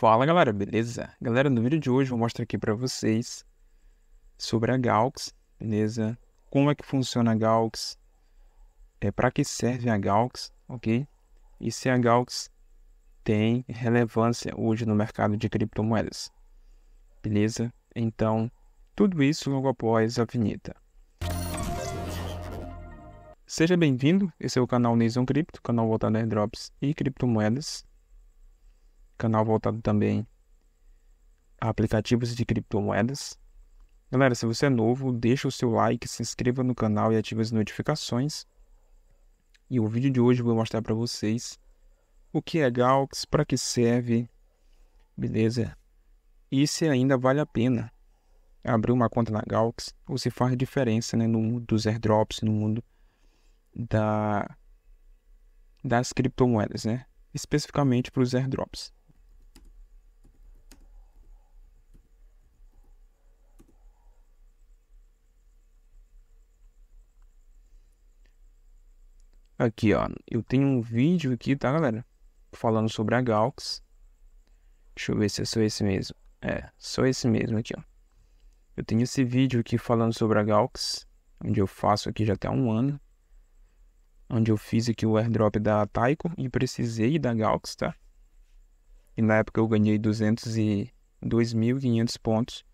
Fala galera, beleza? Galera, no vídeo de hoje eu vou mostrar aqui para vocês sobre a Gaux, beleza? Como é que funciona a Gaux, é, para que serve a Gaux, ok? E se a Gaux tem relevância hoje no mercado de criptomoedas, beleza? Então, tudo isso logo após a vinheta. Seja bem-vindo, esse é o canal Nison Cripto, canal voltado a airdrops e criptomoedas canal voltado também a aplicativos de criptomoedas. Galera, se você é novo, deixa o seu like, se inscreva no canal e ative as notificações. E o vídeo de hoje eu vou mostrar para vocês o que é galaxy para que serve, beleza? E se ainda vale a pena abrir uma conta na galaxy ou se faz diferença né, no mundo dos airdrops, no mundo da, das criptomoedas, né? Especificamente para os airdrops. Aqui, ó, eu tenho um vídeo aqui, tá, galera? Falando sobre a Gaux. Deixa eu ver se é só esse mesmo. É, só esse mesmo aqui, ó. Eu tenho esse vídeo aqui falando sobre a Gaux, onde eu faço aqui já até um ano. Onde eu fiz aqui o airdrop da Taiko e precisei da Gaux, tá? E na época eu ganhei 202.500 pontos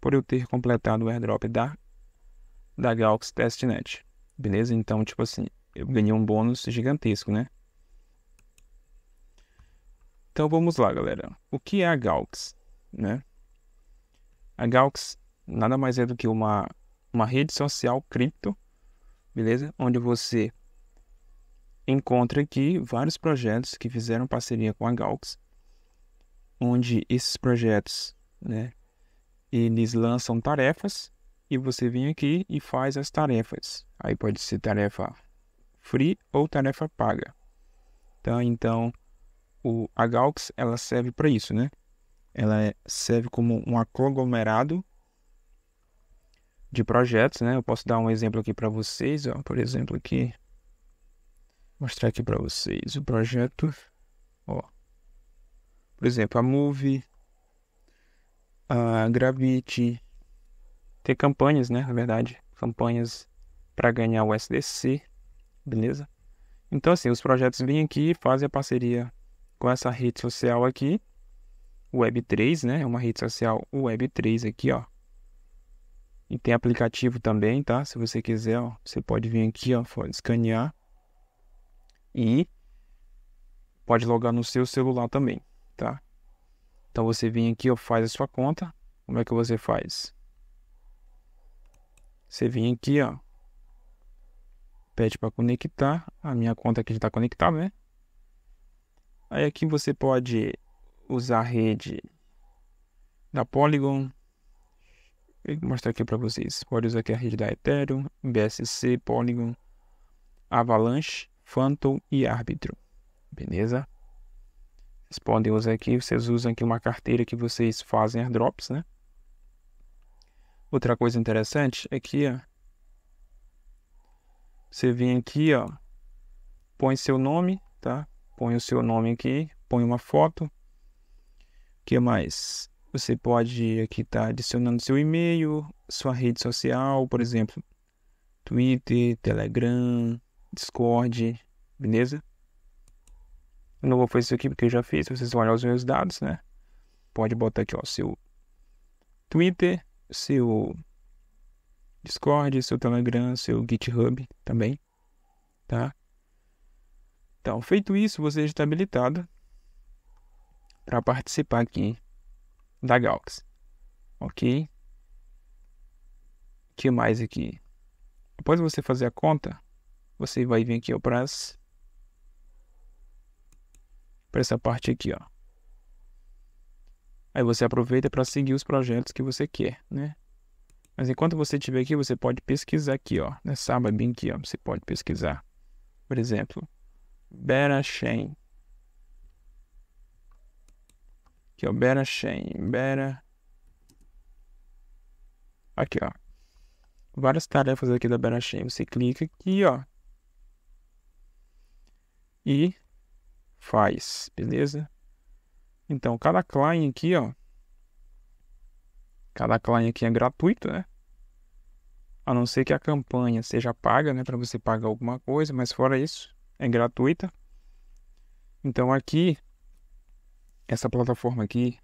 por eu ter completado o airdrop da, da Gaux Testnet. Beleza? Então, tipo assim, eu ganhei um bônus gigantesco, né? Então vamos lá, galera. O que é a Gaux, né? A Gaux nada mais é do que uma, uma rede social cripto, beleza? Onde você encontra aqui vários projetos que fizeram parceria com a Gaux, onde esses projetos, né, eles lançam tarefas e você vem aqui e faz as tarefas. Aí pode ser tarefa free ou tarefa paga. Tá? Então, o, a Gaux ela serve para isso, né? Ela é, serve como um conglomerado de projetos, né? Eu posso dar um exemplo aqui para vocês, ó, por exemplo aqui, mostrar aqui para vocês o projeto, ó, por exemplo a Move, a Gravity, ter campanhas, né? Na verdade, campanhas para ganhar o SDC, beleza? Então, assim, os projetos vêm aqui, fazem a parceria com essa rede social aqui, Web3, né? É uma rede social Web3 aqui, ó. E tem aplicativo também, tá? Se você quiser, ó, você pode vir aqui, ó, escanear e pode logar no seu celular também, tá? Então você vem aqui, ó, faz a sua conta. Como é que você faz? Você vem aqui, ó, pede para conectar a minha conta que está conectada, né? Aí aqui você pode usar a rede da Polygon. vou mostrar aqui para vocês. Pode usar aqui a rede da Ethereum, BSC, Polygon, Avalanche, Phantom e árbitro Beleza? Vocês podem usar aqui, vocês usam aqui uma carteira que vocês fazem airdrops, né? Outra coisa interessante é que ó, você vem aqui, ó, põe seu nome, tá? Põe o seu nome aqui, põe uma foto. O que mais? Você pode aqui estar tá adicionando seu e-mail, sua rede social, por exemplo, Twitter, Telegram, Discord, beleza? Eu não vou fazer isso aqui porque eu já fiz, vocês vão olhar os meus dados, né? Pode botar aqui, ó, seu Twitter, seu Discord, seu Telegram, seu GitHub também, tá? Então, feito isso, você já é está habilitado para participar aqui da Galaxy, ok? O que mais aqui? Após você fazer a conta, você vai vir aqui para para essa parte aqui, ó. Aí você aproveita para seguir os projetos que você quer, né? Mas enquanto você estiver aqui, você pode pesquisar aqui, ó, nessa é aba é bem aqui, ó, você pode pesquisar. Por exemplo, Berashen. Aqui, ó, Berashen, Bera. Aqui, ó. Várias tarefas aqui da Berashen. Você clica aqui, ó. E faz, beleza? Então, cada client aqui, ó. Cada client aqui é gratuito, né? a não ser que a campanha seja paga, né, para você pagar alguma coisa, mas fora isso, é gratuita. Então aqui, essa plataforma aqui,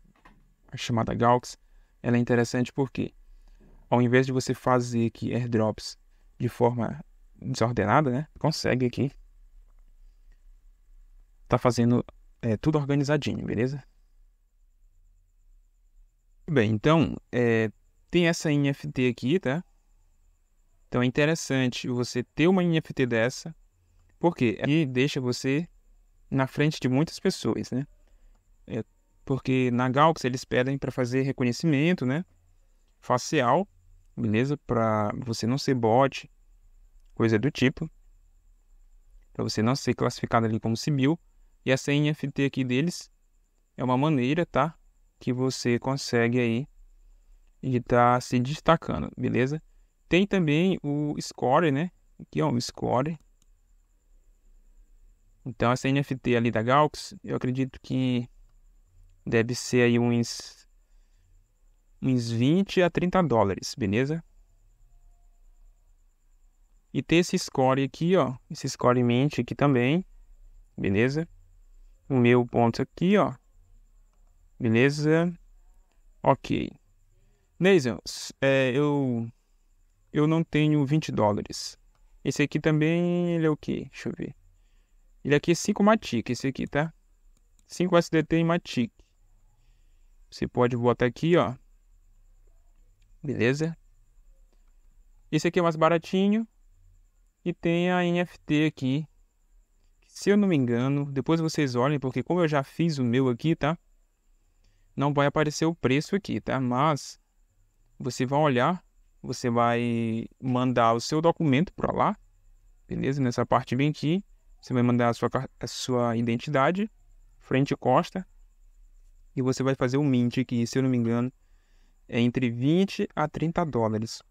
a chamada Gaux, ela é interessante porque ao invés de você fazer aqui airdrops de forma desordenada, né, consegue aqui tá fazendo é, tudo organizadinho, beleza? Bem, então, é, tem essa NFT aqui, tá? Então é interessante você ter uma NFT dessa, porque aí é deixa você na frente de muitas pessoas, né? É porque na Galx eles pedem para fazer reconhecimento, né? Facial, beleza? Para você não ser bot, coisa do tipo. Para você não ser classificado ali como civil. E essa NFT aqui deles é uma maneira, tá? Que você consegue aí de estar tá se destacando, beleza? Tem também o score, né? Aqui, ó, o é score. Então, essa NFT ali da Gaux, eu acredito que deve ser aí uns, uns 20 a 30 dólares, beleza? E tem esse score aqui, ó, esse score mente aqui também, beleza? O meu ponto aqui, ó, beleza? Ok. Nathan, é, eu eu não tenho 20 dólares. Esse aqui também, ele é o que? Deixa eu ver. Ele aqui é 5 Matic, esse aqui, tá? 5 SDT em Matic. Você pode botar aqui, ó. Beleza? Esse aqui é mais baratinho. E tem a NFT aqui. Se eu não me engano, depois vocês olhem, porque como eu já fiz o meu aqui, tá? Não vai aparecer o preço aqui, tá? Mas você vai olhar você vai mandar o seu documento para lá, beleza? Nessa parte bem aqui, você vai mandar a sua, a sua identidade, frente e costa, e você vai fazer o um mint aqui, se eu não me engano, é entre 20 a 30 dólares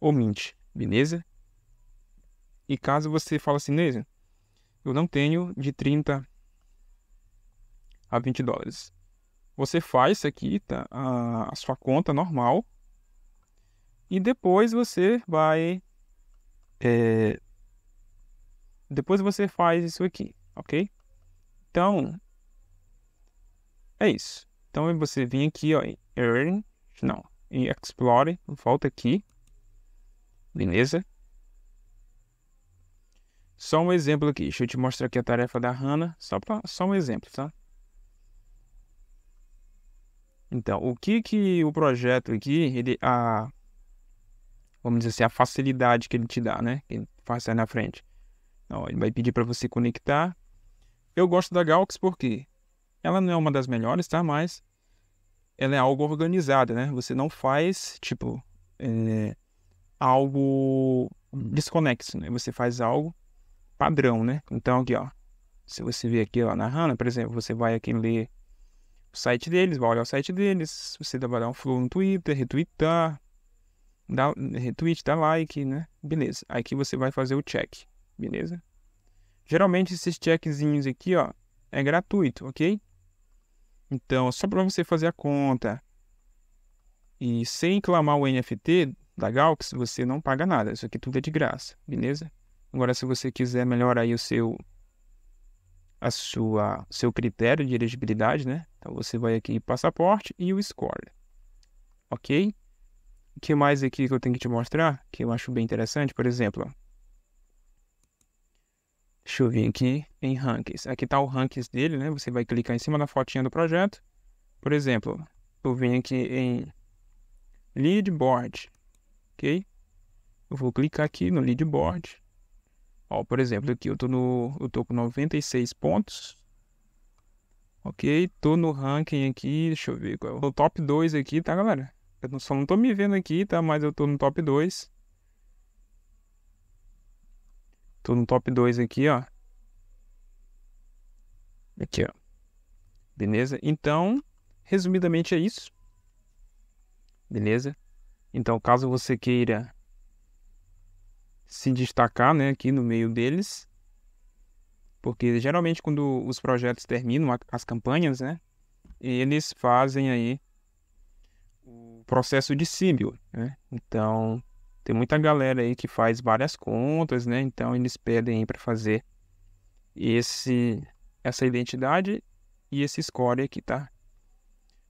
o mint, beleza? E caso você fale assim, beleza, eu não tenho de 30 a 20 dólares. Você faz aqui tá, a, a sua conta normal, e depois você vai. É, depois você faz isso aqui, ok? Então. É isso. Então você vem aqui ó, em Earn, não, em Explore, volta aqui. Beleza? Só um exemplo aqui. Deixa eu te mostrar aqui a tarefa da Hannah. Só, pra, só um exemplo, tá? Então, o que que o projeto aqui, ele, a, vamos dizer assim, a facilidade que ele te dá, né? Que ele faz aí na frente. Não, ele vai pedir para você conectar. Eu gosto da Gaux porque ela não é uma das melhores, tá? Mas ela é algo organizada, né? Você não faz, tipo, é, algo desconexo, né? Você faz algo padrão, né? Então, aqui, ó. Se você ver aqui, ó, na HANA, por exemplo, você vai aqui ler o site deles, vai olhar o site deles, você vai dar um flow no Twitter, retweetar, dá retweet, dá like, né? Beleza. Aqui você vai fazer o check, beleza? Geralmente esses checkzinhos aqui, ó, é gratuito, ok? Então, é só para você fazer a conta e sem clamar o NFT da Gaux, você não paga nada. Isso aqui tudo é de graça, beleza? Agora, se você quiser melhorar aí o seu a sua seu critério de elegibilidade, né? Então você vai aqui em passaporte e o score, ok? que mais aqui que eu tenho que te mostrar, que eu acho bem interessante, por exemplo. Deixa eu vir aqui em rankings. Aqui está o rankings dele, né? Você vai clicar em cima da fotinha do projeto. Por exemplo, eu venho aqui em leadboard, ok? Eu vou clicar aqui no leadboard. Ó, por exemplo, aqui eu tô no, eu tô com 96 pontos. Ok, tô no ranking aqui, deixa eu ver qual é. O top 2 aqui, tá, galera? Eu só não tô me vendo aqui, tá? Mas eu tô no top 2. Tô no top 2 aqui, ó. Aqui, ó. Beleza? Então, resumidamente é isso. Beleza? Então, caso você queira se destacar, né, aqui no meio deles, porque geralmente quando os projetos terminam as campanhas, né, eles fazem aí processo de Sibyl, né? Então, tem muita galera aí que faz várias contas, né? Então, eles pedem para fazer esse essa identidade e esse score aqui, tá?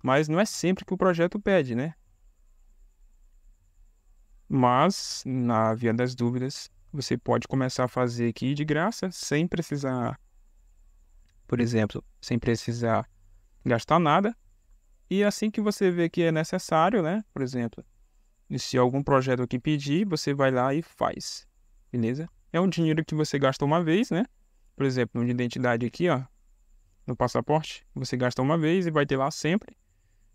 Mas não é sempre que o projeto pede, né? Mas, na via das dúvidas, você pode começar a fazer aqui de graça, sem precisar, por exemplo, sem precisar gastar nada, e assim que você vê que é necessário, né? Por exemplo, se algum projeto aqui pedir, você vai lá e faz. Beleza? É um dinheiro que você gasta uma vez, né? Por exemplo, no de identidade aqui, ó, no passaporte, você gasta uma vez e vai ter lá sempre.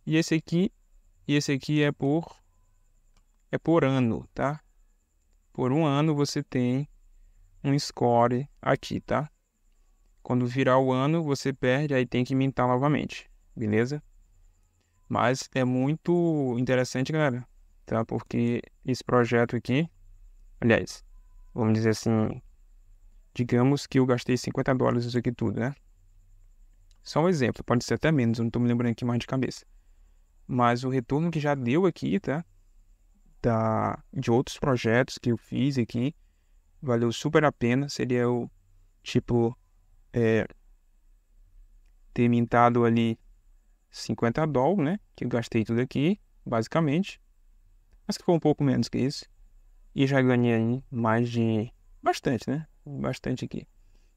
E esse aqui, e esse aqui é por é por ano, tá? Por um ano você tem um score aqui, tá? Quando virar o ano, você perde, aí tem que mintar novamente, beleza? Mas é muito interessante, galera, tá? Porque esse projeto aqui, aliás, vamos dizer assim, digamos que eu gastei 50 dólares isso aqui tudo, né? Só um exemplo, pode ser até menos, eu não tô me lembrando aqui mais de cabeça. Mas o retorno que já deu aqui, tá? Da, de outros projetos que eu fiz aqui, valeu super a pena. Seria o tipo, é, ter mintado ali 50 doll, né? Que eu gastei tudo aqui, basicamente. Mas ficou um pouco menos que isso. E já ganhei mais de. Bastante, né? Bastante aqui.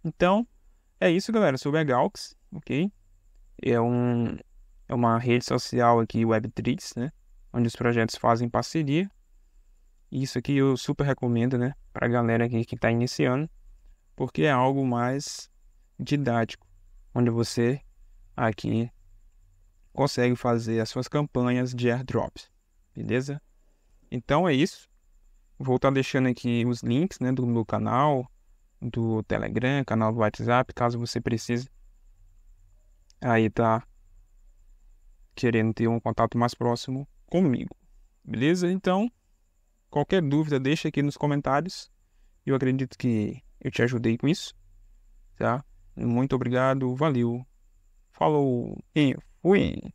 Então, é isso, galera, sobre a Gaux, ok? É, um, é uma rede social aqui, Webtrix, né? Onde os projetos fazem parceria. Isso aqui eu super recomendo, né? Pra galera aqui que tá iniciando. Porque é algo mais didático. Onde você aqui consegue fazer as suas campanhas de airdrops, beleza? Então é isso. Vou estar tá deixando aqui os links né, do meu canal, do Telegram, canal do WhatsApp, caso você precise. Aí tá querendo ter um contato mais próximo comigo, beleza? Então, qualquer dúvida deixa aqui nos comentários. Eu acredito que eu te ajudei com isso, tá? Muito obrigado, valeu, falou, e will.